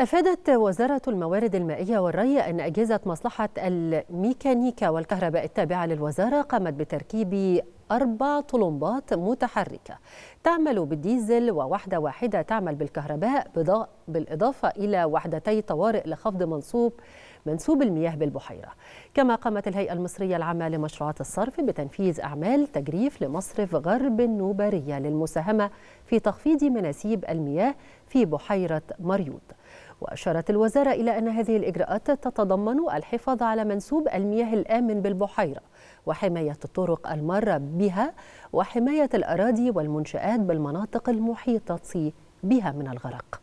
أفادت وزارة الموارد المائية والري أن أجهزة مصلحة الميكانيكا والكهرباء التابعة للوزارة قامت بتركيب أربع طلمبات متحركة تعمل بالديزل ووحدة واحدة تعمل بالكهرباء بالإضافة إلى وحدتي طوارئ لخفض منصوب منسوب المياه بالبحيرة كما قامت الهيئة المصرية العامة لمشروعات الصرف بتنفيذ أعمال تجريف لمصرف غرب النوبارية للمساهمة في تخفيض مناسيب المياه في بحيرة مريوط وأشارت الوزارة إلى أن هذه الإجراءات تتضمن الحفاظ على منسوب المياه الآمن بالبحيرة وحماية الطرق المارة بها وحماية الأراضي والمنشآت بالمناطق المحيطة بها من الغرق